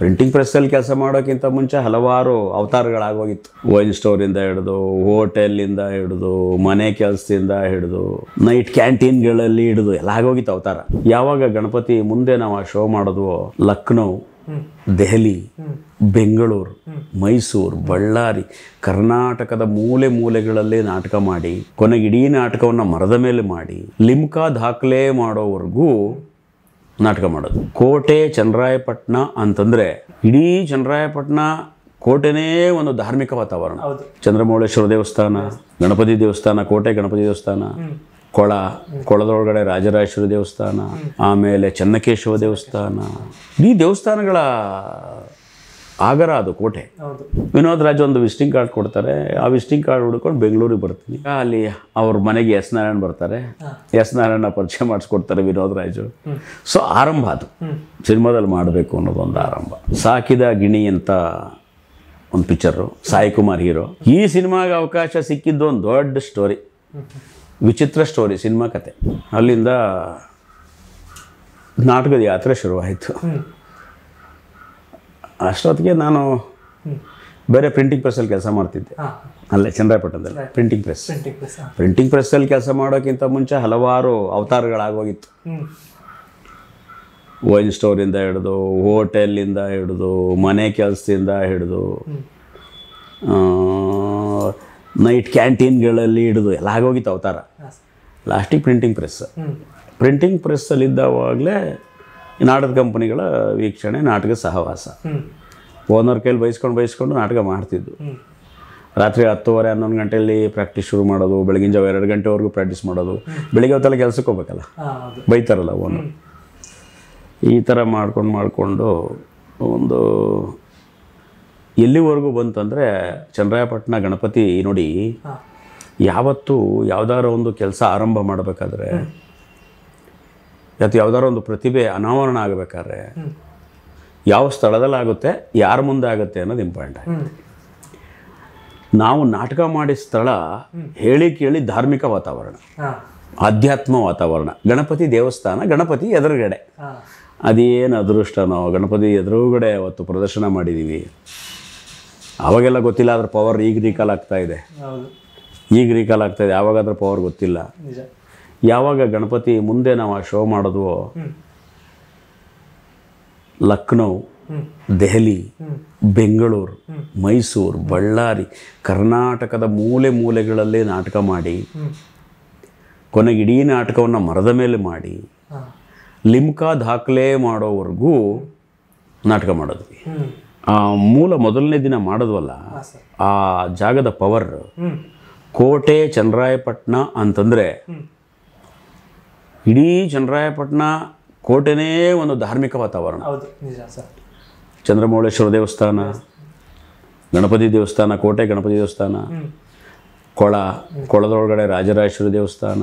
printing ಪ್ರೆಸ್ಸಲ್ಲಿ ಕೆಲಸ ಮಾಡೋಕ್ಕಿಂತ ಮುಂಚೆ ಹಲವಾರು ಅವತಾರಗಳಾಗೋಗಿತ್ತು ವೈನ್ ಸ್ಟೋರಿಂದ ಹಿಡಿದು ಹೋಟೆಲಿಂದ ಹಿಡಿದು ಮನೆ ಕೆಲಸದಿಂದ ಹಿಡಿದು ನೈಟ್ ಕ್ಯಾಂಟೀನ್ಗಳಲ್ಲಿ ಹಿಡಿದು ಎಲ್ಲ ಆಗೋಗಿತ್ತು ಅವತಾರ ಯಾವಾಗ ಗಣಪತಿ ಮುಂದೆ ನಾವು ಆ ಶೋ ಮಾಡಿದ್ವೋ ಲಕ್ನೋ ದೆಹಲಿ ಬೆಂಗಳೂರು ಮೈಸೂರು ಬಳ್ಳಾರಿ ಕರ್ನಾಟಕದ ಮೂಲೆ ಮೂಲೆಗಳಲ್ಲಿ ನಾಟಕ ಮಾಡಿ ಕೊನೆಗೆ ಇಡೀ ನಾಟಕವನ್ನು ಮರದ ಮೇಲೆ ಮಾಡಿ ಲಿಮ್ಕಾ ದಾಖಲೆ ಮಾಡೋವರೆಗೂ ನಾಟಕ ಮಾಡೋದು ಕೋಟೆ ಚಂದ್ರಾಯಪಟ್ಟಣ ಅಂತಂದರೆ ಇಡೀ ಚನ್ನರಾಯಪಟ್ಟಣ ಕೋಟೆನೇ ಒಂದು ಧಾರ್ಮಿಕ ವಾತಾವರಣ ಚಂದ್ರಮೌಳೇಶ್ವರ ದೇವಸ್ಥಾನ ಗಣಪತಿ ದೇವಸ್ಥಾನ ಕೋಟೆ ಗಣಪತಿ ದೇವಸ್ಥಾನ ಕೊಳ ಕೊಳದೊಳಗಡೆ ರಾಜರಾಜೇಶ್ವರಿ ದೇವಸ್ಥಾನ ಆಮೇಲೆ ಚನ್ನಕೇಶವ ದೇವಸ್ಥಾನ ಈ ದೇವಸ್ಥಾನಗಳ ಆಗರ ಅದು ಕೋಟೆ ವಿನೋದ್ ರಾಜ್ ಒಂದು ವಿಸಿಟಿಂಗ್ ಕಾರ್ಡ್ ಕೊಡ್ತಾರೆ ಆ ವಿಸಿಟಿಂಗ್ ಕಾರ್ಡ್ ಹುಡ್ಕೊಂಡು ಬೆಂಗಳೂರಿಗೆ ಬರ್ತೀನಿ ಅಲ್ಲಿ ಅವ್ರ ಮನೆಗೆ ಎಸ್ ನಾರಾಯಣ್ ಬರ್ತಾರೆ ಎಸ್ ನಾರಾಯಣ ಪರಿಚಯ ಮಾಡಿಸ್ಕೊಡ್ತಾರೆ ವಿನೋದ್ ರಾಜು ಸೊ ಆರಂಭ ಅದು ಸಿನಿಮಾದಲ್ಲಿ ಮಾಡಬೇಕು ಅನ್ನೋದು ಒಂದು ಆರಂಭ ಸಾಕಿದ ಗಿಣಿ ಅಂತ ಒಂದು ಪಿಕ್ಚರು ಸಾಯಿ ಕುಮಾರ್ ಹೀರೋ ಈ ಸಿನಿಮಾಗೆ ಅವಕಾಶ ಸಿಕ್ಕಿದ್ದು ಒಂದು ದೊಡ್ಡ ಸ್ಟೋರಿ ವಿಚಿತ್ರ ಸ್ಟೋರಿ ಸಿನಿಮಾ ಕತೆ ಅಲ್ಲಿಂದ ನಾಟಕದ ಯಾತ್ರೆ ಶುರುವಾಯಿತು ಅಷ್ಟೊತ್ತಿಗೆ ನಾನು ಬೇರೆ ಪ್ರಿಂಟಿಂಗ್ ಪ್ರೆಸ್ಸಲ್ಲಿ ಕೆಲಸ ಮಾಡ್ತಿದ್ದೆ ಅಲ್ಲೇ ಚಂದ್ರಪಟ್ಟಣದಲ್ಲಿ ಪ್ರಿಂಟಿಂಗ್ ಪ್ರೆಸ್ ಪ್ರಿಂಟಿಂಗ್ ಪ್ರೆಸ್ಸಲ್ಲಿ ಕೆಲಸ ಮಾಡೋಕ್ಕಿಂತ ಮುಂಚೆ ಹಲವಾರು ಅವತಾರಗಳಾಗೋಗಿತ್ತು ವೈನ್ ಸ್ಟೋರಿಂದ ಹಿಡಿದು ಹೋಟೆಲಿಂದ ಹಿಡಿದು ಮನೆ ಕೆಲಸದಿಂದ ಹಿಡಿದು ನೈಟ್ ಕ್ಯಾಂಟೀನ್ಗಳಲ್ಲಿ ಹಿಡಿದು ಎಲ್ಲ ಆಗೋಗಿತ್ತು ಅವತಾರ ಲಾಸ್ಟಿಗೆ ಪ್ರಿಂಟಿಂಗ್ ಪ್ರೆಸ್ ಪ್ರಿಂಟಿಂಗ್ ಪ್ರೆಸ್ಸಲ್ಲಿದ್ದಾವಾಗಲೇ ನಾಟಕ ಕಂಪನಿಗಳ ವೀಕ್ಷಣೆ ನಾಟಕ ಸಹವಾಸ ಓನರ್ ಕೈಲಿ ಬೈಸ್ಕೊಂಡು ಬೈಸ್ಕೊಂಡು ನಾಟಕ ಮಾಡ್ತಿದ್ದು ರಾತ್ರಿ ಹತ್ತುವರೆ ಹನ್ನೊಂದು ಗಂಟೆಯಲ್ಲಿ ಪ್ರಾಕ್ಟೀಸ್ ಶುರು ಮಾಡೋದು ಬೆಳಗಿನ ಜಾವ ಎರಡು ಗಂಟೆವರೆಗೂ ಪ್ರಾಕ್ಟೀಸ್ ಮಾಡೋದು ಬೆಳಿಗ್ಗೆ ಹೊತ್ತಲ್ಲ ಕೆಲಸಕ್ಕೆ ಹೋಗ್ಬೇಕಲ್ಲ ಬೈತಾರಲ್ಲ ಓನರ್ ಈ ಥರ ಮಾಡ್ಕೊಂಡು ಮಾಡಿಕೊಂಡು ಒಂದು ಎಲ್ಲಿವರೆಗೂ ಬಂತಂದರೆ ಚಂದ್ರಾಯಪಟ್ಟಣ ಗಣಪತಿ ನೋಡಿ ಯಾವತ್ತೂ ಯಾವುದಾದ್ರು ಒಂದು ಕೆಲಸ ಆರಂಭ ಮಾಡಬೇಕಾದ್ರೆ ಅಥವಾ ಯಾವ್ದಾರ ಒಂದು ಪ್ರತಿಭೆ ಅನಾವರಣ ಆಗಬೇಕಾದ್ರೆ ಯಾವ ಸ್ಥಳದಲ್ಲಾಗುತ್ತೆ ಯಾರ ಮುಂದೆ ಆಗುತ್ತೆ ಅನ್ನೋದು ಇಂಪಾರ್ಟೆಂಟ್ ನಾವು ನಾಟಕ ಮಾಡಿದ ಸ್ಥಳ ಹೇಳಿ ಕೇಳಿ ಧಾರ್ಮಿಕ ವಾತಾವರಣ ಆಧ್ಯಾತ್ಮ ವಾತಾವರಣ ಗಣಪತಿ ದೇವಸ್ಥಾನ ಗಣಪತಿ ಎದುರುಗಡೆ ಅದೇನು ಅದೃಷ್ಟ ನಾವು ಗಣಪತಿ ಎದುರುಗಡೆ ಅವತ್ತು ಪ್ರದರ್ಶನ ಮಾಡಿದ್ದೀವಿ ಅವಾಗೆಲ್ಲ ಗೊತ್ತಿಲ್ಲ ಅದ್ರ ಪವರ್ ಈಗ ರೀಕಾಲ್ ಆಗ್ತಾ ಇದೆ ಈಗ ರೀಕಾಲ್ ಆಗ್ತಾ ಇದೆ ಯಾವಾಗಾದ್ರೂ ಪವರ್ ಗೊತ್ತಿಲ್ಲ ಯಾವಾಗ ಗಣಪತಿ ಮುಂದೆ ನಾವು ಆ ಶೋ ಮಾಡಿದ್ವೋ ಲಕ್ನೌ ದೆಹಲಿ ಬೆಂಗಳೂರು ಮೈಸೂರು ಬಳ್ಳಾರಿ ಕರ್ನಾಟಕದ ಮೂಲೆ ಮೂಲೆಗಳಲ್ಲಿ ನಾಟಕ ಮಾಡಿ ಕೊನೆಗೆ ಇಡೀ ನಾಟಕವನ್ನು ಮರದ ಮೇಲೆ ಮಾಡಿ ಲಿಮ್ಕಾ ದಾಖಲೆ ಮಾಡೋವರೆಗೂ ನಾಟಕ ಮಾಡಿದ್ವಿ ಆ ಮೂಲ ಮೊದಲನೇ ದಿನ ಮಾಡಿದ್ವಲ್ಲ ಆ ಜಾಗದ ಪವರ್ ಕೋಟೆ ಚನ್ನರಾಯಪಟ್ಟಣ ಅಂತಂದರೆ ಇಡೀ ಚಂದ್ರಾಯಪಟ್ಟಣ ಕೋಟೆನೇ ಒಂದು ಧಾರ್ಮಿಕ ವಾತಾವರಣ ಚಂದ್ರಮೌಳೇಶ್ವರ ದೇವಸ್ಥಾನ ಗಣಪತಿ ದೇವಸ್ಥಾನ ಕೋಟೆ ಗಣಪತಿ ದೇವಸ್ಥಾನ ಕೊಳ ಕೊಳದೊಳಗಡೆ ರಾಜರಾಜೇಶ್ವರಿ ದೇವಸ್ಥಾನ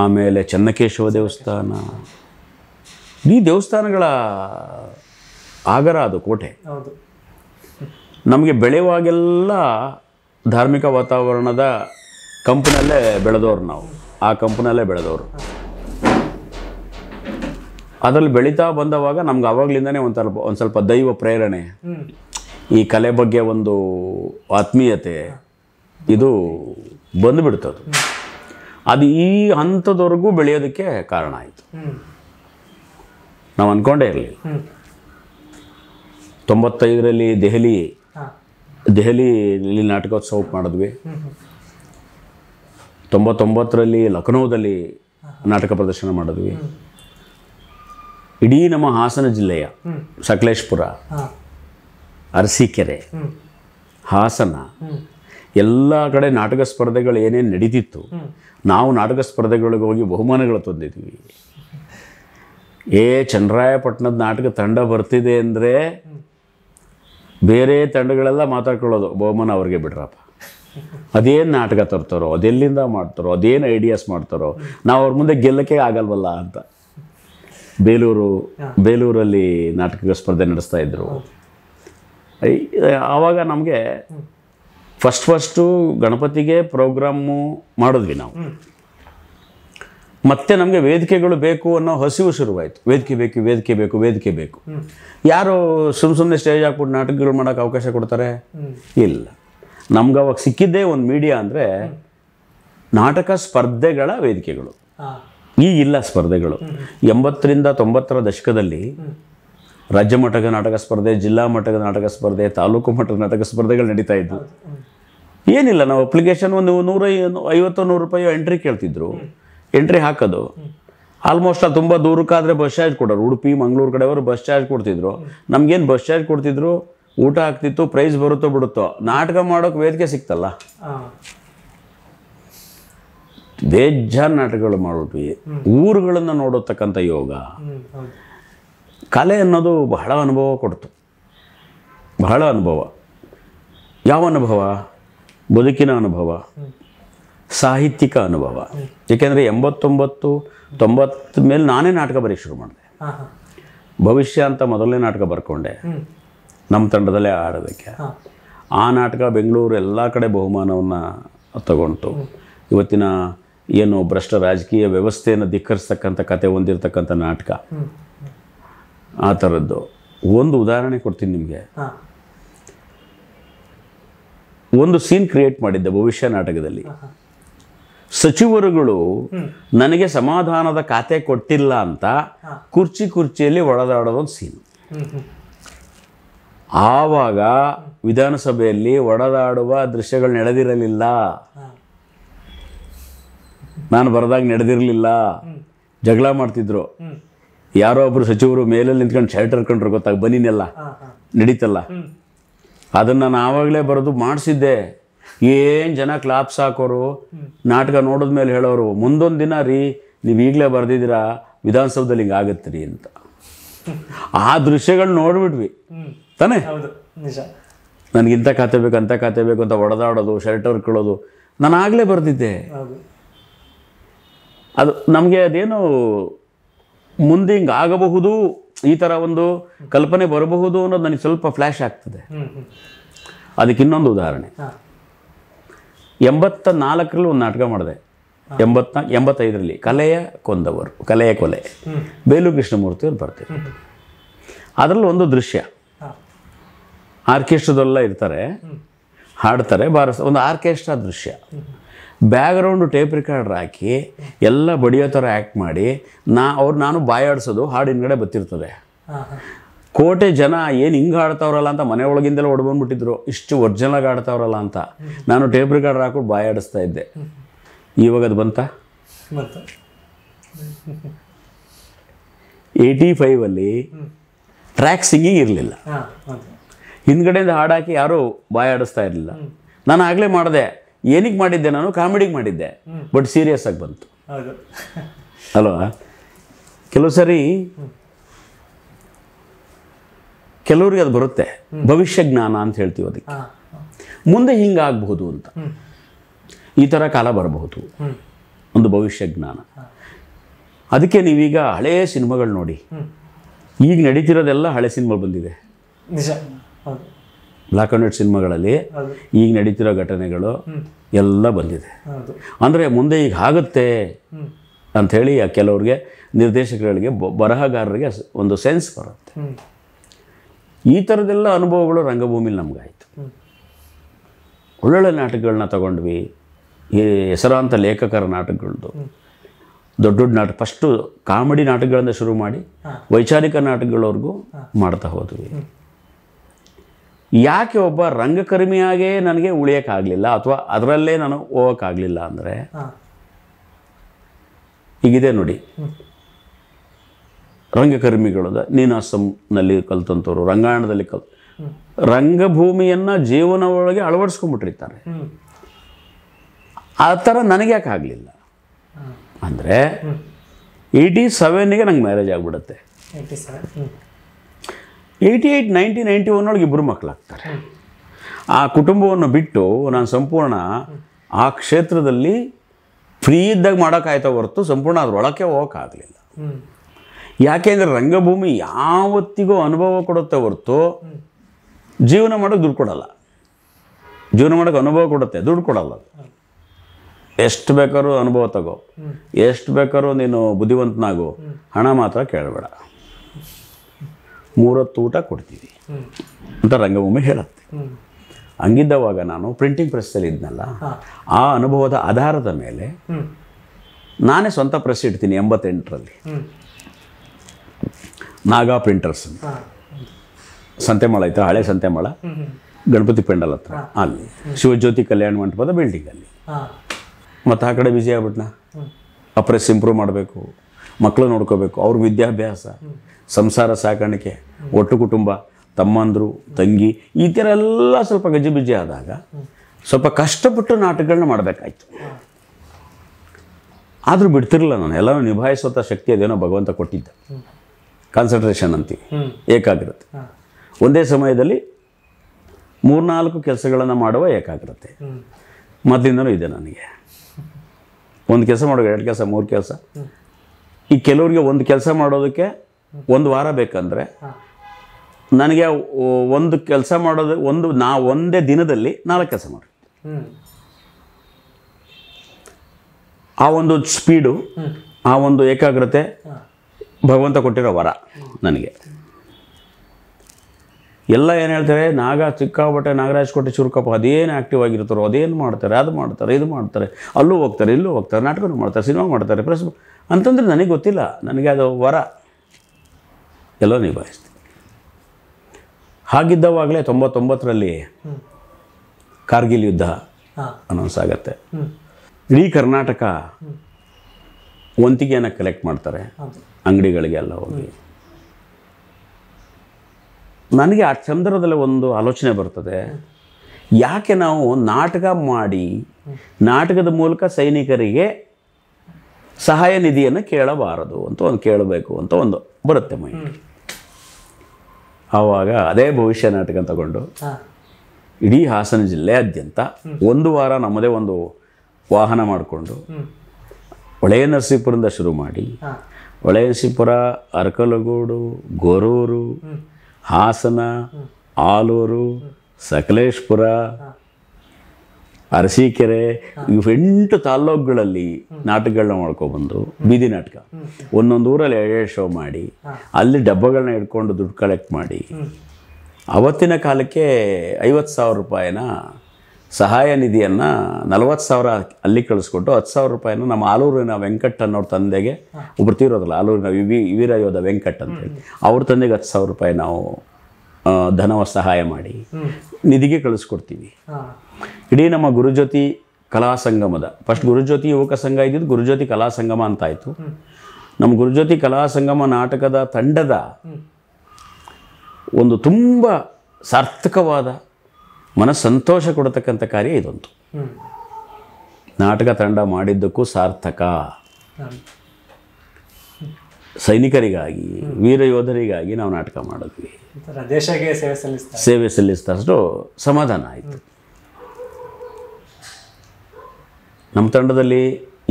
ಆಮೇಲೆ ಚನ್ನಕೇಶವ ದೇವಸ್ಥಾನ ಈ ದೇವಸ್ಥಾನಗಳ ಆಗರ ಅದು ಕೋಟೆ ನಮಗೆ ಬೆಳೆಯುವಾಗೆಲ್ಲ ಧಾರ್ಮಿಕ ವಾತಾವರಣದ ಕಂಪನಲ್ಲೇ ಬೆಳೆದವ್ರು ನಾವು ಆ ಕಂಪ್ನಲ್ಲೇ ಬೆಳೆದವರು ಅದ್ರಲ್ಲಿ ಬೆಳೀತಾ ಬಂದವಾಗ ನಮ್ಗೆ ಅವಾಗ್ಲಿಂದನೇ ಒಂದು ಸ್ವಲ್ಪ ಒಂದು ಸ್ವಲ್ಪ ದೈವ ಪ್ರೇರಣೆ ಈ ಕಲೆ ಬಗ್ಗೆ ಒಂದು ಆತ್ಮೀಯತೆ ಇದು ಬಂದುಬಿಡ್ತದೆ ಅದು ಈ ಹಂತದವರೆಗೂ ಬೆಳೆಯೋದಕ್ಕೆ ಕಾರಣ ಆಯಿತು ನಾವು ಅಂದ್ಕೊಂಡೇ ಇರಲಿಲ್ಲ ತೊಂಬತ್ತೈದರಲ್ಲಿ ದೆಹಲಿ ದೆಹಲಿಯಲ್ಲಿ ನಾಟಕೋತ್ಸವ ಮಾಡಿದ್ವಿ ತೊಂಬತ್ತೊಂಬತ್ತರಲ್ಲಿ ಲಖನೌದಲ್ಲಿ ನಾಟಕ ಪ್ರದರ್ಶನ ಮಾಡಿದ್ವಿ ಇಡೀ ನಮ್ಮ ಹಾಸನ ಜಿಲ್ಲೆಯ ಸಕಲೇಶ್ಪುರ ಅರಸೀಕೆರೆ ಹಾಸನ ಎಲ್ಲ ಕಡೆ ನಾಟಕ ಸ್ಪರ್ಧೆಗಳು ಏನೇನು ನಡೀತಿತ್ತು ನಾವು ನಾಟಕ ಸ್ಪರ್ಧೆಗಳಿಗೆ ಹೋಗಿ ಬಹುಮಾನಗಳು ತಂದಿದ್ವಿ ಏ ಚಂದ್ರಾಯಪಟ್ಟಣದ ನಾಟಕ ತಂಡ ಬರ್ತಿದೆ ಅಂದರೆ ಬೇರೆ ತಂಡಗಳೆಲ್ಲ ಮಾತಾಡ್ಕೊಳ್ಳೋದು ಬಹುಮಾನ ಅವ್ರಿಗೆ ಬಿಡ್ರಪ್ಪ ಅದೇನು ನಾಟಕ ತರ್ತಾರೋ ಅದೆಲ್ಲಿಂದ ಮಾಡ್ತಾರೋ ಅದೇನು ಐಡಿಯಾಸ್ ಮಾಡ್ತಾರೋ ನಾವು ಅವ್ರ ಮುಂದೆ ಗೆಲ್ಲಕ್ಕೆ ಆಗಲ್ವಲ್ಲ ಅಂತ ಬೇಲೂರು ಬೇಲೂರಲ್ಲಿ ನಾಟಕ ಸ್ಪರ್ಧೆ ನಡೆಸ್ತಾ ಇದ್ದರು ಆವಾಗ ನಮಗೆ ಫಸ್ಟ್ ಫಸ್ಟು ಗಣಪತಿಗೆ ಪ್ರೋಗ್ರಾಮು ಮಾಡಿದ್ವಿ ನಾವು ಮತ್ತೆ ನಮಗೆ ವೇದಿಕೆಗಳು ಬೇಕು ಅನ್ನೋ ಹಸಿವು ಶುರುವಾಯಿತು ವೇದಿಕೆ ಬೇಕು ವೇದಿಕೆ ಬೇಕು ವೇದಿಕೆ ಬೇಕು ಯಾರು ಸುಮ್ಮ ಸುಮ್ಮನೆ ಸ್ಟೇಜ್ ಹಾಕ್ಬಿಟ್ಟು ನಾಟಕಗಳು ಮಾಡೋಕ್ಕೆ ಅವಕಾಶ ಕೊಡ್ತಾರೆ ಇಲ್ಲ ನಮ್ಗೆ ಅವಾಗ ಸಿಕ್ಕಿದ್ದೇ ಒಂದು ಮೀಡಿಯಾ ಅಂದರೆ ನಾಟಕ ಸ್ಪರ್ಧೆಗಳ ವೇದಿಕೆಗಳು ಈ ಇಲ್ಲ ಸ್ಪರ್ಧೆಗಳು ಎಂಬತ್ತರಿಂದ ತೊಂಬತ್ತರ ದಶಕದಲ್ಲಿ ರಾಜ್ಯ ಮಟ್ಟದ ನಾಟಕ ಸ್ಪರ್ಧೆ ಜಿಲ್ಲಾ ಮಟ್ಟದ ನಾಟಕ ಸ್ಪರ್ಧೆ ತಾಲೂಕು ಮಟ್ಟದ ನಾಟಕ ಸ್ಪರ್ಧೆಗಳು ನಡೀತಾ ಇದ್ವು ಏನಿಲ್ಲ ನಾವು ಅಪ್ಲಿಕೇಶನ್ ಒಂದು ನೂರ ಐವತ್ತು ನೂರು ರೂಪಾಯಿ ಎಂಟ್ರಿ ಕೇಳ್ತಿದ್ರು ಎಂಟ್ರಿ ಹಾಕೋದು ಆಲ್ಮೋಸ್ಟ್ ಅಲ್ಲಿ ತುಂಬ ದೂರಕ್ಕಾದರೆ ಬಸ್ ಚಾರ್ಜ್ ಕೊಡೋರು ಉಡುಪಿ ಮಂಗಳೂರು ಕಡೆಯವರು ಬಸ್ ಚಾರ್ಜ್ ಕೊಡ್ತಿದ್ರು ನಮಗೇನು ಬಸ್ ಚಾರ್ಜ್ ಕೊಡ್ತಿದ್ರು ಊಟ ಆಗ್ತಿತ್ತು ಪ್ರೈಸ್ ಬರುತ್ತೋ ಬಿಡುತ್ತೋ ನಾಟಕ ಮಾಡೋಕೆ ವೇದಿಕೆ ಸಿಕ್ತಲ್ಲ ಬೇಜಾರು ನಾಟಕಗಳು ಮಾಡಿಬಿಟ್ವಿ ಊರುಗಳನ್ನು ನೋಡತಕ್ಕಂಥ ಯೋಗ ಕಲೆ ಅನ್ನೋದು ಬಹಳ ಅನುಭವ ಕೊಡ್ತು ಬಹಳ ಅನುಭವ ಯಾವ ಅನುಭವ ಬದುಕಿನ ಅನುಭವ ಸಾಹಿತ್ಯಿಕ ಅನುಭವ ಏಕೆಂದರೆ ಎಂಬತ್ತೊಂಬತ್ತು ತೊಂಬತ್ತ ಮೇಲೆ ನಾನೇ ನಾಟಕ ಬರೀ ಶುರು ಮಾಡಿದೆ ಭವಿಷ್ಯ ಅಂತ ಮೊದಲನೇ ನಾಟಕ ಬರ್ಕೊಂಡೆ ನಮ್ಮ ತಂಡದಲ್ಲೇ ಆಡೋದಕ್ಕೆ ಆ ನಾಟಕ ಬೆಂಗಳೂರು ಎಲ್ಲ ಕಡೆ ಬಹುಮಾನವನ್ನು ತಗೊಳ್ತು ಇವತ್ತಿನ ಏನು ಭ್ರಷ್ಟ ರಾಜಕೀಯ ವ್ಯವಸ್ಥೆಯನ್ನು ಧಿಕ್ಕರಿಸ್ತಕ್ಕಂಥ ಕತೆ ಹೊಂದಿರತಕ್ಕಂಥ ನಾಟಕ ಆ ಥರದ್ದು ಒಂದು ಉದಾಹರಣೆ ಕೊಡ್ತೀನಿ ನಿಮಗೆ ಒಂದು ಸೀನ್ ಕ್ರಿಯೇಟ್ ಮಾಡಿದ್ದೆ ಭವಿಷ್ಯ ನಾಟಕದಲ್ಲಿ ಸಚಿವರುಗಳು ನನಗೆ ಸಮಾಧಾನದ ಖಾತೆ ಕೊಟ್ಟಿಲ್ಲ ಅಂತ ಕುರ್ಚಿ ಕುರ್ಚಿಯಲ್ಲಿ ಒಡೆದಾಡೋದೊಂದು ಸೀನ್ ಆವಾಗ ವಿಧಾನಸಭೆಯಲ್ಲಿ ಒಡೆದಾಡುವ ದೃಶ್ಯಗಳು ನಡೆದಿರಲಿಲ್ಲ ನಾನು ಬರೆದಾಗ ನಡೆದಿರಲಿಲ್ಲ ಜಗಳ ಮಾಡ್ತಿದ್ರು ಯಾರೋ ಒಬ್ರು ಸಚಿವರು ಮೇಲಲ್ಲಿ ನಿಂತ್ಕೊಂಡು ಶರ್ಟ್ ಹರ್ಕೊಂಡ್ರು ಗೊತ್ತಾಗ ಬನ್ನಿನೆಲ್ಲ ನಡೀತಲ್ಲ ಅದನ್ನು ನಾನು ಆವಾಗಲೇ ಬರೋದು ಮಾಡಿಸಿದ್ದೆ ಏನು ಜನ ಕ್ಲಾಪ್ಸ್ ಹಾಕೋರು ನಾಟಕ ನೋಡಿದ್ಮೇಲೆ ಹೇಳೋರು ಮುಂದೊಂದು ದಿನ ರೀ ನೀವು ಈಗಲೇ ಬರೆದಿದ್ದೀರಾ ವಿಧಾನಸೌಧದಲ್ಲಿ ಹಿಂಗೆ ಆಗತ್ತೆ ರೀ ಅಂತ ಆ ದೃಶ್ಯಗಳು ನೋಡಿಬಿಟ್ವಿ ತಾನೇ ನನಗಿಂತ ಖಾತೆ ಬೇಕು ಅಂತ ಖಾತೆ ಬೇಕು ಅಂತ ಒಡೆದಾಡೋದು ಶರ್ಟ್ ಹರ್ಕೊಳ್ಳೋದು ನಾನು ಆಗಲೇ ಬರ್ದಿದ್ದೆ ಅದು ನಮಗೆ ಅದೇನು ಮುಂದೆ ಹಿಂಗೆ ಆಗಬಹುದು ಈ ಥರ ಒಂದು ಕಲ್ಪನೆ ಬರಬಹುದು ಅನ್ನೋದು ನನಗೆ ಸ್ವಲ್ಪ ಫ್ಲ್ಯಾಶ್ ಆಗ್ತದೆ ಅದಕ್ಕೆ ಇನ್ನೊಂದು ಉದಾಹರಣೆ ಎಂಬತ್ತ ನಾಲ್ಕರಲ್ಲಿ ಒಂದು ನಾಟಕ ಮಾಡಿದೆ ಎಂಬತ್ನಾಲ್ಕು ಎಂಬತ್ತೈದರಲ್ಲಿ ಕಲೆಯ ಕೊಂದವರು ಕಲೆಯ ಕೊಲೆ ಬೇಲು ಕೃಷ್ಣಮೂರ್ತಿಯವ್ರು ಬರ್ತೀವಿ ಅದರಲ್ಲಿ ಒಂದು ದೃಶ್ಯ ಆರ್ಕೆಸ್ಟ್ರದೆಲ್ಲ ಇರ್ತಾರೆ ಹಾಡ್ತಾರೆ ಬಾರಿಸ ಒಂದು ಆರ್ಕೆಸ್ಟ್ರಾ ದೃಶ್ಯ ಬ್ಯಾಗ್ರೌಂಡು ಟೇಪ್ ರಿಕಾರ್ಡ್ರ್ ಹಾಕಿ ಎಲ್ಲ ಬಡಿಯೋ ಥರ ಆ್ಯಕ್ಟ್ ಮಾಡಿ ನಾ ಅವ್ರು ನಾನು ಬಾಯಾಡಿಸೋದು ಹಾಡು ಹಿಂದ್ಗಡೆ ಬತ್ತಿರ್ತದೆ ಕೋಟೆ ಜನ ಏನು ಹಿಂಗೆ ಆಡ್ತಾವ್ರಲ್ಲ ಅಂತ ಮನೆ ಒಳಗಿಂದಲೇ ಹೊಡ್ಬಂದ್ಬಿಟ್ಟಿದ್ರು ಇಷ್ಟು ಒರ್ಜಿನಲಾಗಿ ಆಡ್ತಾವ್ರಲ್ಲ ಅಂತ ನಾನು ಟೇಪ್ ರೆಕಾರ್ಡರ್ ಹಾಕ್ಬಿಟ್ಟು ಬಾಯಾಡಿಸ್ತಾ ಇದ್ದೆ ಇವಾಗ ಅದು ಬಂತ ಏಯ್ಟಿ ಫೈವಲ್ಲಿ ಟ್ರ್ಯಾಕ್ ಸಿಂಗಿಂಗ್ ಇರಲಿಲ್ಲ ಹಿಂದ್ಗಡೆಯಿಂದ ಹಾಡಾಕಿ ಯಾರೂ ಬಾಯಾಡಿಸ್ತಾ ಇರಲಿಲ್ಲ ನಾನು ಆಗಲೇ ಮಾಡಿದೆ ಏನಿಗೆ ಮಾಡಿದ್ದೆ ನಾನು ಕಾಮಿಡಿಗೆ ಮಾಡಿದ್ದೆ ಬಟ್ ಸೀರಿಯಸ್ ಆಗಿ ಬಂತು ಅಲ್ವಾ ಕೆಲವು ಸರಿ ಕೆಲವ್ರಿಗೆ ಅದು ಬರುತ್ತೆ ಭವಿಷ್ಯ ಜ್ಞಾನ ಅಂತ ಹೇಳ್ತೀವಿ ಅದಕ್ಕೆ ಮುಂದೆ ಹಿಂಗಾಗಬಹುದು ಅಂತ ಈ ಥರ ಕಾಲ ಬರಬಹುದು ಒಂದು ಭವಿಷ್ಯ ಜ್ಞಾನ ಅದಕ್ಕೆ ನೀವೀಗ ಹಳೇ ಸಿನಿಮಾಗಳು ನೋಡಿ ಈಗ ನಡೀತಿರೋದೆಲ್ಲ ಹಳೆ ಸಿನಿಮಾ ಬಂದಿದೆ ಬ್ಲ್ಯಾಕ್ ಆ್ಯಂಡ್ ವೈಟ್ ಸಿನಿಮಾಗಳಲ್ಲಿ ಈಗ ನಡೀತಿರೋ ಘಟನೆಗಳು ಎಲ್ಲ ಬಂದಿದೆ ಅಂದರೆ ಮುಂದೆ ಈಗ ಆಗುತ್ತೆ ಅಂಥೇಳಿ ಕೆಲವ್ರಿಗೆ ನಿರ್ದೇಶಕಗಳಿಗೆ ಬರಹಗಾರರಿಗೆ ಒಂದು ಸೆನ್ಸ್ ಬರುತ್ತೆ ಈ ಥರದೆಲ್ಲ ಅನುಭವಗಳು ರಂಗಭೂಮಿಲಿ ನಮಗಾಯಿತು ಒಳ್ಳೊಳ್ಳೆ ನಾಟಕಗಳನ್ನ ತಗೊಂಡ್ವಿ ಈ ಹೆಸರಾಂತ ಲೇಖಕರ ನಾಟಕಗಳದ್ದು ದೊಡ್ಡ ದೊಡ್ಡ ನಾಟಕ ಫಸ್ಟು ಕಾಮಿಡಿ ನಾಟಕಗಳಿಂದ ಶುರು ಮಾಡಿ ವೈಚಾರಿಕ ನಾಟಕಗಳವ್ರಿಗೂ ಮಾಡ್ತಾ ಹೋದ್ವಿ ಯಾಕೆ ಒಬ್ಬ ರಂಗಕರ್ಮಿಯಾಗೇ ನನಗೆ ಉಳಿಯೋಕ್ಕಾಗಲಿಲ್ಲ ಅಥವಾ ಅದರಲ್ಲೇ ನಾನು ಹೋಗೋಕ್ಕಾಗಲಿಲ್ಲ ಅಂದರೆ ಈಗಿದೆ ನೋಡಿ ರಂಗಕರ್ಮಿಗಳು ನೀನಾಸಂನಲ್ಲಿ ಕಲ್ತಂಥವ್ರು ರಂಗಾಯಣದಲ್ಲಿ ಕಲ್ ರಂಗಭೂಮಿಯನ್ನು ಜೀವನ ಒಳಗೆ ಅಳವಡಿಸ್ಕೊಂಡ್ಬಿಟ್ಟಿರ್ತಾರೆ ಆ ಥರ ನನಗೆ ಯಾಕೆ ಆಗಲಿಲ್ಲ ಅಂದರೆ ಏಯ್ಟಿ ಸೆವೆನ್ಗೆ ನಂಗೆ ಮ್ಯಾರೇಜ್ ಆಗಿಬಿಡುತ್ತೆ ಏಯ್ಟಿ ಏಯ್ಟ್ ನೈಂಟಿ ನೈಂಟಿ ಒನ್ನೊಳಗೆ ಇಬ್ಬರು ಮಕ್ಕಳಾಗ್ತಾರೆ ಆ ಕುಟುಂಬವನ್ನು ಬಿಟ್ಟು ನಾನು ಸಂಪೂರ್ಣ ಆ ಕ್ಷೇತ್ರದಲ್ಲಿ ಫ್ರೀ ಇದ್ದಾಗ ಮಾಡೋಕ್ಕಾಯ್ತಾ ಹೊರತು ಸಂಪೂರ್ಣ ಅದರೊಳಕ್ಕೆ ಹೋಗೋಕ್ಕಾಗಲಿಲ್ಲ ಯಾಕೆಂದರೆ ರಂಗಭೂಮಿ ಯಾವತ್ತಿಗೂ ಅನುಭವ ಕೊಡುತ್ತೆ ಹೊರತು ಜೀವನ ಮಾಡೋಕ್ಕೆ ದುಡ್ಡು ಕೊಡಲ್ಲ ಜೀವನ ಮಾಡೋಕ್ಕೆ ಅನುಭವ ಕೊಡುತ್ತೆ ದುಡ್ಡು ಕೊಡಲ್ಲ ಎಷ್ಟು ಬೇಕಾದ್ರೂ ಅನುಭವ ತಗೋ ಎಷ್ಟು ಬೇಕಾದ್ರೂ ನೀನು ಬುದ್ಧಿವಂತನಾಗು ಹಣ ಮಾತ್ರ ಕೇಳಬೇಡ ಮೂರತ್ತು ಊಟ ಕೊಡ್ತೀವಿ ಅಂತ ರಂಗಭೂಮಿ ಹೇಳುತ್ತೆ ಹಂಗಿದ್ದವಾಗ ನಾನು ಪ್ರಿಂಟಿಂಗ್ ಪ್ರೆಸ್ಸಲ್ಲಿ ಇದ್ನಲ್ಲ ಆ ಅನುಭವದ ಆಧಾರದ ಮೇಲೆ ನಾನೇ ಸ್ವಂತ ಪ್ರೆಸ್ ಇಡ್ತೀನಿ ಎಂಬತ್ತೆಂಟರಲ್ಲಿ ನಾಗಾ ಪ್ರಿಂಟರ್ಸ್ ಅಂತ ಸಂತೆಮಳ ಆಯಿತು ಹಳೆ ಸಂತೆಮಳ ಗಣಪತಿ ಪೆಂಡಲ್ ಹತ್ರ ಅಲ್ಲಿ ಶಿವಜ್ಯೋತಿ ಕಲ್ಯಾಣ ಮಂಟಪದ ಬಿಲ್ಡಿಂಗಲ್ಲಿ ಮತ್ತು ಆ ಕಡೆ ಬಿಸಿ ಆಗ್ಬಿಟ್ನ ಆ ಪ್ರೆಸ್ ಇಂಪ್ರೂವ್ ಮಾಡಬೇಕು ಮಕ್ಕಳು ನೋಡ್ಕೋಬೇಕು ಅವ್ರ ವಿದ್ಯಾಭ್ಯಾಸ ಸಂಸಾರ ಸಾಕಾಣಿಕೆ ಒಟ್ಟು ಕುಟುಂಬ ತಮ್ಮಂದರು ತಂಗಿ ಈ ಥರ ಎಲ್ಲ ಸ್ವಲ್ಪ ಗಜಿಬಿಜಿ ಆದಾಗ ಸ್ವಲ್ಪ ಕಷ್ಟಪಟ್ಟು ನಾಟಕಗಳನ್ನ ಮಾಡಬೇಕಾಯ್ತು ಆದರೂ ಬಿಡ್ತಿರಲಿಲ್ಲ ನಾನು ಎಲ್ಲನೂ ನಿಭಾಯಿಸುವಂಥ ಶಕ್ತಿ ಅದೇನೋ ಭಗವಂತ ಕೊಟ್ಟಿದ್ದ ಕಾನ್ಸಂಟ್ರೇಷನ್ ಅಂತೀವಿ ಏಕಾಗ್ರತೆ ಒಂದೇ ಸಮಯದಲ್ಲಿ ಮೂರ್ನಾಲ್ಕು ಕೆಲಸಗಳನ್ನು ಮಾಡುವ ಏಕಾಗ್ರತೆ ಮೊದಲಿಂದನೂ ಇದೆ ನನಗೆ ಒಂದು ಕೆಲಸ ಮಾಡೋ ಎರಡು ಕೆಲಸ ಮೂರು ಕೆಲಸ ಈ ಕೆಲವರಿಗೆ ಒಂದು ಕೆಲಸ ಮಾಡೋದಕ್ಕೆ ಒಂದು ವಾರ ಬೇಕಂದರೆ ನನಗೆ ಒಂದು ಕೆಲಸ ಮಾಡೋದು ಒಂದು ನಾ ಒಂದೇ ದಿನದಲ್ಲಿ ನಾಲ್ಕು ಕೆಲಸ ಮಾಡಿ ಆ ಒಂದು ಸ್ಪೀಡು ಆ ಒಂದು ಏಕಾಗ್ರತೆ ಭಗವಂತ ಕೊಟ್ಟಿರೋ ವರ ನನಗೆ ಎಲ್ಲ ಏನು ಹೇಳ್ತಾರೆ ನಾಗ ಚಿಕ್ಕಾಬಟ್ಟೆ ನಾಗರಾಜ್ ಕೋಟೆ ಚುರುಕಪ್ಪ ಅದೇನು ಆ್ಯಕ್ಟಿವ್ ಆಗಿರ್ತಾರೋ ಅದೇನು ಮಾಡ್ತಾರೆ ಅದು ಮಾಡ್ತಾರೆ ಇದು ಮಾಡ್ತಾರೆ ಅಲ್ಲೂ ಹೋಗ್ತಾರೆ ಇಲ್ಲೂ ಹೋಗ್ತಾರೆ ನಾಟಕ ಮಾಡ್ತಾರೆ ಸಿನಿಮಾ ಮಾಡ್ತಾರೆ ಪ್ರೆಸ್ ಅಂತಂದರೆ ನನಗೆ ಗೊತ್ತಿಲ್ಲ ನನಗೆ ಅದು ವರ ಎಲ್ಲೋ ನಿಭಾಯಿಸ್ತೀನಿ ಹಾಗಿದ್ದವಾಗಲೇ ತೊಂಬತ್ತೊಂಬತ್ತರಲ್ಲಿ ಕಾರ್ಗಿಲ್ ಯುದ್ಧ ಅನೌನ್ಸ್ ಆಗತ್ತೆ ಇಡೀ ಕರ್ನಾಟಕ ವಂತಿಗೆಯನ್ನು ಕಲೆಕ್ಟ್ ಮಾಡ್ತಾರೆ ಅಂಗಡಿಗಳಿಗೆ ಹೋಗಿ ನನಗೆ ಆ ಚಂದ್ರದಲ್ಲಿ ಒಂದು ಆಲೋಚನೆ ಬರ್ತದೆ ಯಾಕೆ ನಾವು ನಾಟಕ ಮಾಡಿ ನಾಟಕದ ಮೂಲಕ ಸೈನಿಕರಿಗೆ ಸಹಾಯ ನಿಧಿಯನ್ನು ಕೇಳಬಾರದು ಅಂತ ಒಂದು ಕೇಳಬೇಕು ಅಂತ ಒಂದು ಬರುತ್ತೆ ಮೈಂಡ್ ಆವಾಗ ಅದೇ ಭವಿಷ್ಯ ನಾಟಕ ತಗೊಂಡು ಇಡೀ ಹಾಸನ ಜಿಲ್ಲೆಯಾದ್ಯಂತ ಒಂದು ವಾರ ನಮ್ಮದೇ ಒಂದು ವಾಹನ ಮಾಡಿಕೊಂಡು ಹೊಳೆಯ ನರಸೀಪುರದಿಂದ ಶುರು ಮಾಡಿ ಹೊಳೆಯ ನರಸೀಪುರ ಅರಕಲಗೂಡು ಗೊರೂರು ಹಾಸನ ಆಲೂರು ಸಕಲೇಶ್ಪುರ ಅರಸೀಕೆರೆ ಎಂಟು ತಾಲ್ಲೂಕುಗಳಲ್ಲಿ ನಾಟಕಗಳನ್ನ ಮಾಡ್ಕೊಬಂದು ಬೀದಿ ನಾಟಕ ಒಂದೊಂದು ಊರಲ್ಲಿ ಎರಡೆರಡು ಶೋ ಮಾಡಿ ಅಲ್ಲಿ ಡಬ್ಬಗಳನ್ನ ಇಟ್ಕೊಂಡು ದುಡ್ಡು ಕಲೆಕ್ಟ್ ಮಾಡಿ ಅವತ್ತಿನ ಕಾಲಕ್ಕೆ ಐವತ್ತು ಸಾವಿರ ರೂಪಾಯಿನ ಸಹಾಯ ನಿಧಿಯನ್ನು ನಲವತ್ತು ಸಾವಿರ ಅಲ್ಲಿ ಕಳಿಸ್ಕೊಟ್ಟು ಹತ್ತು ಸಾವಿರ ರೂಪಾಯಿನ ನಮ್ಮ ಆಲೂರಿನ ವೆಂಕಟ್ ಅನ್ನೋರ ತಂದೆಗೆ ಒಬ್ಬರು ತೀರೋದಲ್ಲ ಆಲೂರಿನ ವಿ ವೀರಯೋಧ ವೆಂಕಟ್ ಅಂತೇಳಿ ಅವ್ರ ತಂದೆಗೆ ಹತ್ತು ಸಾವಿರ ರೂಪಾಯಿ ನಾವು ಧನವ ಸಹಾಯ ಮಾಡಿ ನಿಧಿಗೆ ಕಳಿಸ್ಕೊಡ್ತೀವಿ ಇಡೀ ನಮ್ಮ ಗುರುಜ್ಯೋತಿ ಕಲಾ ಸಂಗಮದ ಫಸ್ಟ್ ಗುರುಜ್ಯೋತಿ ಯುವಕ ಸಂಘ ಇದ್ದಿದ್ದು ಗುರುಜ್ಯೋತಿ ಕಲಾ ಸಂಗಮ ಅಂತ ಆಯಿತು ನಮ್ಮ ಗುರುಜ್ಯೋತಿ ಕಲಾ ಸಂಗಮ ನಾಟಕದ ತಂಡದ ಒಂದು ತುಂಬ ಸಾರ್ಥಕವಾದ ಮನ ಸಂತೋಷ ಕೊಡತಕ್ಕಂಥ ಕಾರ್ಯ ಇದೊಂದು ನಾಟಕ ತಂಡ ಮಾಡಿದ್ದಕ್ಕೂ ಸಾರ್ಥಕ ಸೈನಿಕರಿಗಾಗಿ ವೀರ ಯೋಧರಿಗಾಗಿ ನಾವು ನಾಟಕ ಮಾಡಿದ್ವಿ ದೇಶಕ್ಕೆ ಸೇವೆ ಸಲ್ಲಿಸ್ತಾರೆ ಸೇವೆ ಸಲ್ಲಿಸ್ತಾರಷ್ಟು ಸಮಾಧಾನ ಆಯಿತು ನಮ್ಮ ತಂಡದಲ್ಲಿ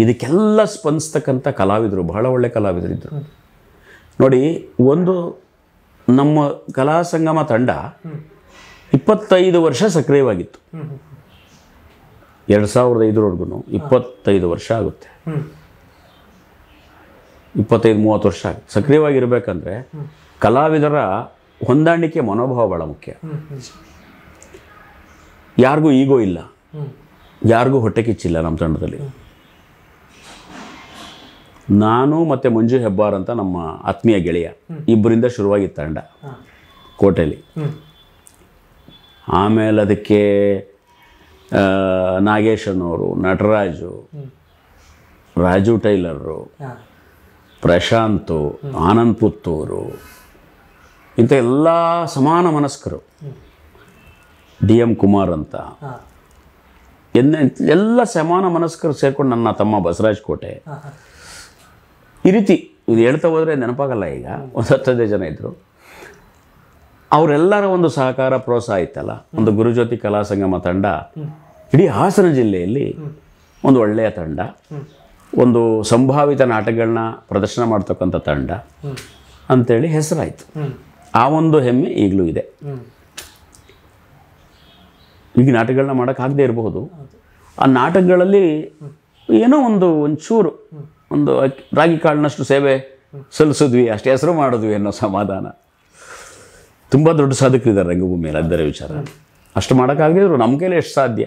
ಇದಕ್ಕೆಲ್ಲ ಸ್ಪಂದಿಸ್ತಕ್ಕಂಥ ಕಲಾವಿದರು ಬಹಳ ಒಳ್ಳೆ ಕಲಾವಿದರಿದ್ದರು ನೋಡಿ ಒಂದು ನಮ್ಮ ಕಲಾ ಸಂಗಮ ತಂಡ ಇಪ್ಪತ್ತೈದು ವರ್ಷ ಸಕ್ರಿಯವಾಗಿತ್ತು ಎರಡು ಸಾವಿರದ ಐದರವರೆಗೂ ಇಪ್ಪತ್ತೈದು ವರ್ಷ ಆಗುತ್ತೆ ಇಪ್ಪತ್ತೈದು ಮೂವತ್ತು ವರ್ಷ ಆಗುತ್ತೆ ಸಕ್ರಿಯವಾಗಿರಬೇಕಂದ್ರೆ ಕಲಾವಿದರ ಹೊಂದಾಣಿಕೆ ಮನೋಭಾವ ಬಹಳ ಮುಖ್ಯ ಯಾರಿಗೂ ಈಗೋ ಇಲ್ಲ ಯಾರಿಗೂ ಹೊಟ್ಟೆ ಕಿಚ್ಚಿಲ್ಲ ನಮ್ಮ ತಂಡದಲ್ಲಿ ನಾನು ಮತ್ತು ಮಂಜು ಹೆಬ್ಬಾರ್ ಅಂತ ನಮ್ಮ ಆತ್ಮೀಯ ಗೆಳೆಯ ಇಬ್ಬರಿಂದ ಶುರುವಾಗಿ ತಂಡ ಕೋಟೆಯಲ್ಲಿ ಆಮೇಲೆ ಅದಕ್ಕೆ ನಾಗೇಶನವರು ನಟರಾಜು ರಾಜು ಟೈಲರು ಪ್ರಶಾಂತು ಆನಂದ್ ಪುತ್ತೂರು ಇಂಥ ಎಲ್ಲ ಸಮಾನ ಮನಸ್ಕರು ಡಿ ಎಂ ಕುಮಾರ್ ಅಂತ ಎನ್ನ ಎಲ್ಲ ಸಮಾನ ಮನಸ್ಕರು ಸೇರ್ಕೊಂಡು ನನ್ನ ತಮ್ಮ ಬಸರಾಜ್ ಕೋಟೆ ಈ ರೀತಿ ಇದು ಹೇಳ್ತಾ ಹೋದರೆ ನೆನಪಾಗಲ್ಲ ಈಗ ಒಂದು ಹತ್ತದೇ ಜನ ಇದ್ದರು ಅವರೆಲ್ಲರ ಒಂದು ಸಹಕಾರ ಪ್ರೋತ್ಸಾಹ ಇತ್ತಲ್ಲ ಒಂದು ಗುರುಜ್ಯೋತಿ ಕಲಾ ಸಂಗಮ ತಂಡ ಇಡೀ ಹಾಸನ ಜಿಲ್ಲೆಯಲ್ಲಿ ಒಂದು ಒಳ್ಳೆಯ ತಂಡ ಒಂದು ಸಂಭಾವಿತ ನಾಟಕಗಳನ್ನ ಪ್ರದರ್ಶನ ಮಾಡ್ತಕ್ಕಂಥ ತಂಡ ಅಂಥೇಳಿ ಹೆಸರಾಯಿತು ಆ ಒಂದು ಹೆಮ್ಮೆ ಈಗಲೂ ಇದೆ ಈಗ ನಾಟಕಗಳನ್ನ ಮಾಡೋಕ್ಕಾಗದೇ ಇರಬಹುದು ಆ ನಾಟಕಗಳಲ್ಲಿ ಏನೋ ಒಂದು ಒಂಚೂರು ಒಂದು ರಾಗಿ ಕಾಳಿನಷ್ಟು ಸೇವೆ ಸಲ್ಲಿಸಿದ್ವಿ ಅಷ್ಟೇ ಹೆಸರು ಮಾಡಿದ್ವಿ ಅನ್ನೋ ಸಮಾಧಾನ ತುಂಬ ದೊಡ್ಡ ಸಾಧಕರಿದ್ದಾರೆ ರಂಗಭೂಮಿಯಲ್ಲಿ ಅದರ ವಿಚಾರ ಅಷ್ಟು ಇದ್ರು ನಮ್ಮ ಕೈಲಿ ಎಷ್ಟು ಸಾಧ್ಯ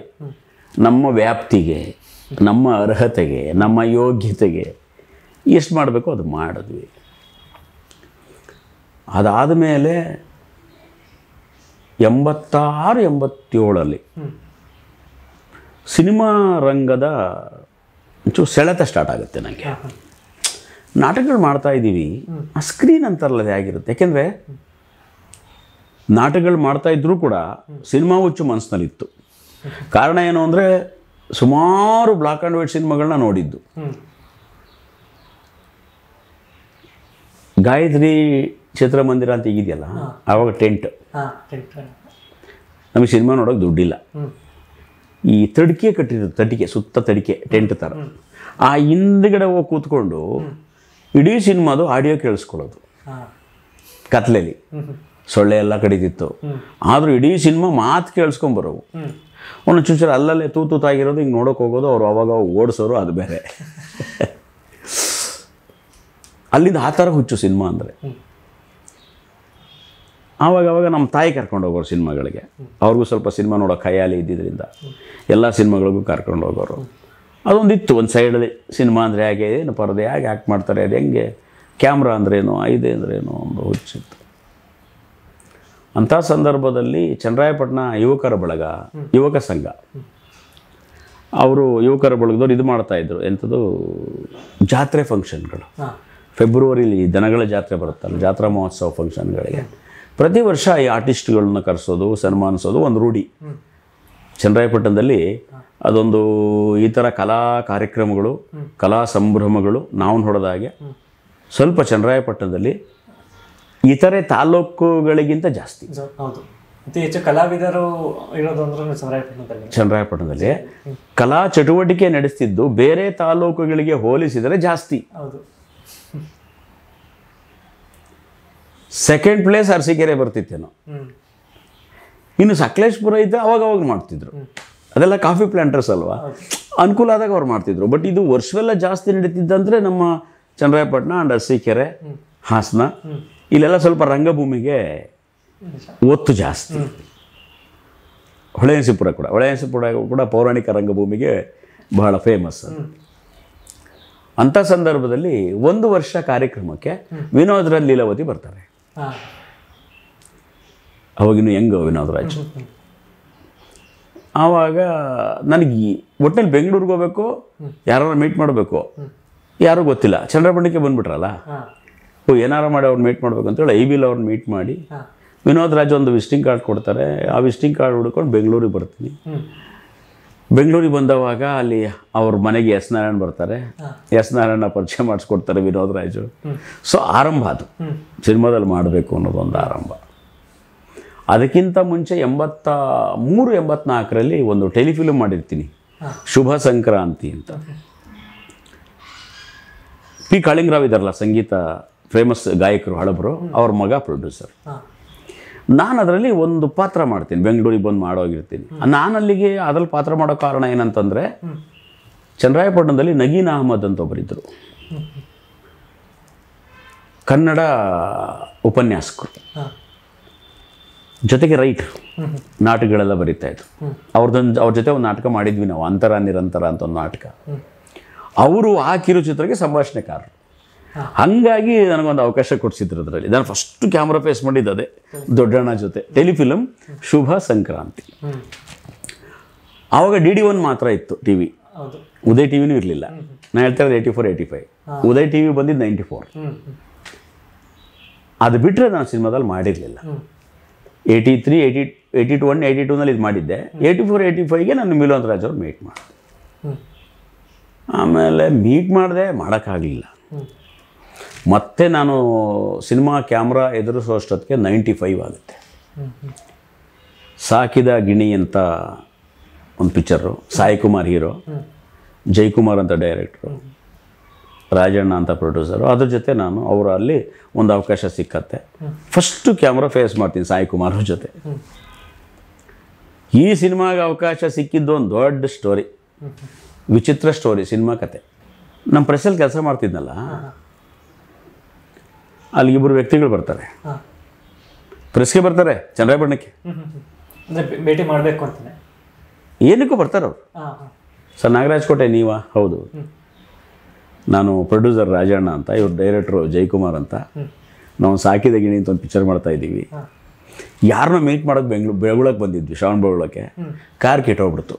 ನಮ್ಮ ವ್ಯಾಪ್ತಿಗೆ ನಮ್ಮ ಅರ್ಹತೆಗೆ ನಮ್ಮ ಯೋಗ್ಯತೆಗೆ ಎಷ್ಟು ಮಾಡಬೇಕು ಅದು ಮಾಡಿದ್ವಿ ಅದಾದ ಮೇಲೆ ಎಂಬತ್ತಾರು ಎಂಬತ್ತೇಳಲ್ಲಿ ಸಿನಿಮಾ ರಂಗದ ಒಂಚೂರು ಸೆಳೆತ ಸ್ಟಾರ್ಟ್ ಆಗುತ್ತೆ ನನಗೆ ನಾಟಕಗಳು ಮಾಡ್ತಾ ಇದ್ದೀವಿ ಆ ಸ್ಕ್ರೀನ್ ಅಂತಾರಲ್ಲ ಆಗಿರುತ್ತೆ ಆಗಿರುತ್ತೆ ಯಾಕೆಂದರೆ ನಾಟಕಗಳು ಮಾಡ್ತಾ ಕೂಡ ಸಿನಿಮಾ ಹುಚ್ಚು ಮನಸ್ಸಿನಲ್ಲಿತ್ತು ಕಾರಣ ಏನು ಅಂದರೆ ಸುಮಾರು ಬ್ಲಾಕ್ ಆ್ಯಂಡ್ ವೈಟ್ ಸಿನಿಮಾಗಳನ್ನ ನೋಡಿದ್ದು ಗಾಯತ್ರಿ ಚಿತ್ರಮಂದಿರ ಅಂತ ಈಗಿದೆಯಲ್ಲ ಆವಾಗ ಟೆಂಟ್ ನಮಗೆ ಸಿನಿಮಾ ನೋಡೋಕೆ ದುಡ್ಡಿಲ್ಲ ಈ ತಡಿಕೆ ಕಟ್ಟಿರೋದು ತಡಿಕೆ ಸುತ್ತ ತಡಿಕೆ ಟೆಂಟ್ ಥರ ಆ ಹಿಂದ್ಗಡೆ ಹೋಗಿ ಕೂತ್ಕೊಂಡು ಇಡೀ ಸಿನಿಮಾದು ಆಡಿಯೋ ಕೇಳಿಸ್ಕೊಳ್ಳೋದು ಕತ್ಲೆಯಲ್ಲಿ ಸೊಳ್ಳೆ ಎಲ್ಲ ಕಡಿತಿತ್ತು ಆದರೂ ಇಡೀ ಸಿನಿಮಾ ಮಾತು ಕೇಳಿಸ್ಕೊಂಬರೋವು ಒಂದು ಚೂಚರು ಅಲ್ಲಲ್ಲೇ ತೂ ತೂತಾಗಿರೋದು ಹಿಂಗೆ ನೋಡೋಕೆ ಹೋಗೋದು ಅವ್ರು ಅವಾಗ ಓಡಿಸೋರು ಅದು ಬೇರೆ ಅಲ್ಲಿಂದ ಆ ಥರ ಹುಚ್ಚು ಸಿನಿಮಾ ಅಂದರೆ ಆವಾಗ ಅವಾಗ ನಮ್ಮ ತಾಯಿ ಕರ್ಕೊಂಡು ಹೋಗೋರು ಸಿನಿಮಾಗಳಿಗೆ ಅವ್ರಿಗೂ ಸ್ವಲ್ಪ ಸಿನಿಮಾ ನೋಡೋ ಖಯಾಲಿ ಇದ್ದಿದ್ದರಿಂದ ಎಲ್ಲ ಸಿನಿಮಾಗಳಿಗೂ ಕರ್ಕೊಂಡು ಹೋಗೋರು ಅದೊಂದಿತ್ತು ಒಂದು ಸೈಡಲ್ಲಿ ಸಿನಿಮಾ ಅಂದರೆ ಹೇಗೆ ಏನು ಪರದೆ ಹೇಗೆ ಆ್ಯಕ್ಟ್ ಮಾಡ್ತಾರೆ ಅದು ಹೆಂಗೆ ಕ್ಯಾಮ್ರಾ ಅಂದ್ರೇನು ಇದೆ ಅಂದ್ರೇನು ಒಂದು ಹುಚ್ಚಿತ್ತು ಅಂಥ ಸಂದರ್ಭದಲ್ಲಿ ಚಂದ್ರಾಯಪಟ್ಟಣ ಯುವಕರ ಬಳಗ ಯುವಕ ಸಂಘ ಅವರು ಯುವಕರ ಬಳಗದವ್ರು ಇದು ಮಾಡ್ತಾಯಿದ್ರು ಎಂಥದ್ದು ಜಾತ್ರೆ ಫಂಕ್ಷನ್ಗಳು ಫೆಬ್ರವರಿಲಿ ದನಗಳ ಜಾತ್ರೆ ಬರುತ್ತಲ್ಲ ಜಾತ್ರಾ ಮಹೋತ್ಸವ ಫಂಕ್ಷನ್ಗಳಿಗೆ ಪ್ರತಿ ವರ್ಷ ಈ ಆರ್ಟಿಸ್ಟ್ಗಳನ್ನ ಕರೆಸೋದು ಸನ್ಮಾನಿಸೋದು ಒಂದು ರೂಢಿ ಚನ್ನರಾಯಪಟ್ಟಣದಲ್ಲಿ ಅದೊಂದು ಈ ಥರ ಕಲಾ ಕಾರ್ಯಕ್ರಮಗಳು ಕಲಾ ಸಂಭ್ರಮಗಳು ನಾವು ನೋಡಿದಾಗೆ ಸ್ವಲ್ಪ ಚನ್ನರಾಯಪಟ್ಟಣದಲ್ಲಿ ಇತರೆ ತಾಲೂಕುಗಳಿಗಿಂತ ಜಾಸ್ತಿ ಅತಿ ಹೆಚ್ಚು ಕಲಾವಿದರು ಚನ್ನರಾಯಪಟ್ಟಣದಲ್ಲಿ ಕಲಾ ಚಟುವಟಿಕೆ ನಡೆಸ್ತಿದ್ದು ಬೇರೆ ತಾಲೂಕುಗಳಿಗೆ ಹೋಲಿಸಿದರೆ ಜಾಸ್ತಿ ಹೌದು ಸೆಕೆಂಡ್ ಪ್ಲೇಸ್ ಅರಸೀಕೆರೆ ಬರ್ತಿತ್ತೇನೋ ಇನ್ನು ಸಕಲೇಶ್ಪುರ ಇದ್ದ ಅವಾಗ ಅವಾಗ ಮಾಡ್ತಿದ್ರು ಅದೆಲ್ಲ ಕಾಫಿ ಪ್ಲಾಂಟರ್ಸ್ ಅಲ್ವಾ ಅನುಕೂಲ ಆದಾಗ ಅವ್ರು ಮಾಡ್ತಿದ್ರು ಬಟ್ ಇದು ವರ್ಷವೆಲ್ಲ ಜಾಸ್ತಿ ನಡೀತಿದ್ದಂದ್ರೆ ನಮ್ಮ ಚನ್ನರಾಯಪಟ್ಟಣ ಆ್ಯಂಡ್ ಅರಸೀಕೆರೆ ಹಾಸನ ಇಲ್ಲೆಲ್ಲ ಸ್ವಲ್ಪ ರಂಗಭೂಮಿಗೆ ಒತ್ತು ಜಾಸ್ತಿ ಹೊಳೆಯನಸಿಪುರ ಕೂಡ ಹೊಳೆಯಸಿಪುರ ಕೂಡ ಪೌರಾಣಿಕ ರಂಗಭೂಮಿಗೆ ಬಹಳ ಫೇಮಸ್ ಅಂಥ ಸಂದರ್ಭದಲ್ಲಿ ಒಂದು ವರ್ಷ ಕಾರ್ಯಕ್ರಮಕ್ಕೆ ವಿನೋದ್ರ ಲೀಲಾವತಿ ಬರ್ತಾರೆ ಇನ್ನು ಹೆಂಗ ವಿನೋದ್ ರಾಜ್ ಆವಾಗ ನನಗೆ ಒಟ್ಟಿನಲ್ಲಿ ಬೆಂಗಳೂರಿಗೆ ಹೋಗ್ಬೇಕು ಯಾರು ಮೀಟ್ ಮಾಡಬೇಕು ಯಾರೂ ಗೊತ್ತಿಲ್ಲ ಚಂದ್ರಬಣ್ಣಕ್ಕೆ ಬಂದ್ಬಿಟ್ರಲ್ಲ ಓ ಏನಾರು ಮಾಡಿ ಅವ್ರನ್ನ ಮೀಟ್ ಮಾಡ್ಬೇಕು ಅಂತೇಳಿ ಐ ಬಿಲ್ ಅವ್ರನ್ನ ಮೀಟ್ ಮಾಡಿ ವಿನೋದ್ ರಾಜ್ ಒಂದು ವಿಸಿಟಿಂಗ್ ಕಾರ್ಡ್ ಕೊಡ್ತಾರೆ ಆ ವಿಸಿಟಿಂಗ್ ಕಾರ್ಡ್ ಹುಡ್ಕೊಂಡು ಬೆಂಗಳೂರಿಗೆ ಬರ್ತೀನಿ ಬೆಂಗಳೂರಿಗೆ ಬಂದವಾಗ ಅಲ್ಲಿ ಅವ್ರ ಮನೆಗೆ ಎಸ್ ನಾರಾಯಣ್ ಬರ್ತಾರೆ ಎಸ್ ನಾರಾಯಣ ಪರಿಚಯ ಮಾಡಿಸ್ಕೊಡ್ತಾರೆ ವಿನೋದ್ ರಾಯ್ಜು ಸೊ ಆರಂಭ ಅದು ಸಿನಿಮಾದಲ್ಲಿ ಮಾಡಬೇಕು ಅನ್ನೋದೊಂದು ಆರಂಭ ಅದಕ್ಕಿಂತ ಮುಂಚೆ ಎಂಬತ್ತ ಮೂರು ಎಂಬತ್ನಾಲ್ಕರಲ್ಲಿ ಒಂದು ಟೆಲಿಫಿಲ್ಮ್ ಮಾಡಿರ್ತೀನಿ ಶುಭ ಸಂಕ್ರಾಂತಿ ಅಂತ ಪಿ ಕಾಳಿಂಗ್ರಾವ್ ಇದಾರಲ್ಲ ಸಂಗೀತ ಫೇಮಸ್ ಗಾಯಕರು ಹಳಬರು ಅವ್ರ ಮಗ ಪ್ರೊಡ್ಯೂಸರ್ ನಾನು ಅದರಲ್ಲಿ ಒಂದು ಪಾತ್ರ ಮಾಡ್ತೀನಿ ಬೆಂಗಳೂರಿಗೆ ಬಂದು ಮಾಡೋಗಿರ್ತೀನಿ ನಾನು ಅಲ್ಲಿಗೆ ಅದ್ರಲ್ಲಿ ಪಾತ್ರ ಮಾಡೋ ಕಾರಣ ಏನಂತಂದರೆ ಚಂದ್ರಾಯಪಟ್ಟಣದಲ್ಲಿ ನಗೀನ್ ಅಹಮದ್ ಅಂತ ಒಬ್ಬರಿದ್ದರು ಕನ್ನಡ ಉಪನ್ಯಾಸಕರು ಜೊತೆಗೆ ರೈಟ್ ನಾಟಕಗಳೆಲ್ಲ ಬರೀತಾ ಇದ್ರು ಅವ್ರದ್ದೊಂದು ಅವ್ರ ಜೊತೆ ಒಂದು ನಾಟಕ ಮಾಡಿದ್ವಿ ನಾವು ಅಂತರ ನಿರಂತರ ಅಂತ ಒಂದು ನಾಟಕ ಅವರು ಆ ಚಿತ್ರಕ್ಕೆ ಸಂಭಾಷಣೆಕಾರರು ಹಾಗಾಗಿ ನನಗೊಂದು ಅವಕಾಶ ಕೊಡಿಸಿದ್ರು ಅದರಲ್ಲಿ ನಾನು ಫಸ್ಟ್ ಕ್ಯಾಮ್ರಾ ಫೇಸ್ ಮಾಡಿದ್ದು ಅದೇ ದೊಡ್ಡಣ್ಣ ಜೊತೆ ಟೆಲಿಫಿಲಮ್ ಶುಭ ಸಂಕ್ರಾಂತಿ ಆವಾಗ ಡಿ ಡಿ ಒನ್ ಮಾತ್ರ ಇತ್ತು ಟಿ ವಿ ಉದಯ್ ಟಿ ವಿನೂ ಇರಲಿಲ್ಲ ನಾನು ಹೇಳ್ತಾ ಇರೋದು eighty four eighty five Uday T V ಬಂದಿದ್ದು ನೈಂಟಿ ಫೋರ್ ಅದು ಬಿಟ್ಟರೆ ನಾನು ಸಿನಿಮಾದಲ್ಲಿ ಮಾಡಿರಲಿಲ್ಲ eighty three eighty eighty two one eighty ಟೂನಲ್ಲಿ ಇದು ಮಾಡಿದ್ದೆ ಏಯ್ಟಿ ಫೋರ್ ಏಯ್ಟಿ ಫೈವ್ಗೆ ನಾನು ಮಿಲೋನ್ ರಾಜ್ ಅವ್ರು ಮೀಟ್ ಮಾಡಿದೆ ಆಮೇಲೆ ಮೀಟ್ ಮಾಡಿದೆ ಮಾಡೋಕ್ಕಾಗಲಿಲ್ಲ ಮತ್ತೆ ನಾನು ಸಿನಿಮಾ ಕ್ಯಾಮ್ರಾ ಎದುರಿಸುವಷ್ಟೊತ್ತಿಗೆ ನೈಂಟಿ ಫೈವ್ ಆಗುತ್ತೆ ಸಾಕಿದ ಗಿಣಿ ಅಂತ ಒಂದು ಪಿಕ್ಚರು ಸಾಯಿ ಕುಮಾರ್ ಹೀರೋ ಜೈಕುಮಾರ್ ಅಂತ ಡೈರೆಕ್ಟ್ರು ರಾಜಣ್ಣ ಅಂತ ಪ್ರೊಡ್ಯೂಸರು ಅದ್ರ ಜೊತೆ ನಾನು ಅವರ ಅಲ್ಲಿ ಒಂದು ಅವಕಾಶ ಸಿಕ್ಕತ್ತೆ ಫಸ್ಟು ಕ್ಯಾಮ್ರಾ ಫೇಸ್ ಮಾಡ್ತೀನಿ ಸಾಯಿ ಕುಮಾರ್ ಜೊತೆ ಈ ಸಿನಿಮಾಗೆ ಅವಕಾಶ ಸಿಕ್ಕಿದ್ದು ಒಂದು ದೊಡ್ಡ ಸ್ಟೋರಿ ವಿಚಿತ್ರ ಸ್ಟೋರಿ ಸಿನಿಮಾ ಕತೆ ನಮ್ಮ ಪ್ರೆಸ್ಸಲ್ಲಿ ಕೆಲಸ ಮಾಡ್ತಿದ್ನಲ್ಲ ಅಲ್ಲಿ ಇಬ್ಬರು ವ್ಯಕ್ತಿಗಳು ಬರ್ತಾರೆ ಪ್ರೆಸ್ಗೆ ಬರ್ತಾರೆ ಚಂದ್ರಾಯಬಣ್ಣಕ್ಕೆ ಭೇಟಿ ಮಾಡಬೇಕು ಅಂತಾನೆ ಏನಕ್ಕೂ ಬರ್ತಾರೆ ಅವರು ಸರ್ ನಾಗರಾಜ್ ಕೋಟೆ ನೀವಾ ಹೌದು ನಾನು ಪ್ರೊಡ್ಯೂಸರ್ ರಾಜಣ್ಣ ಅಂತ ಇವರು ಡೈರೆಕ್ಟ್ರು ಜಯಕುಮಾರ್ ಅಂತ ನಾವು ಸಾಕಿದ ಗಿಣಿ ಅಂತ ಒಂದು ಪಿಕ್ಚರ್ ಮಾಡ್ತಾ ಇದ್ದೀವಿ ಯಾರನ್ನ ಮೀಟ್ ಮಾಡೋಕ್ಕೆ ಬೆಂಗ್ಳೂರು ಬೆಳಗುಳಕ್ಕೆ ಬಂದಿದ್ವಿ ಶ್ರಾವಣ ಬೆಳಗುಳಕ್ಕೆ ಕಾರ್ ಕೆಟ್ಟೋಗ್ಬಿಡ್ತು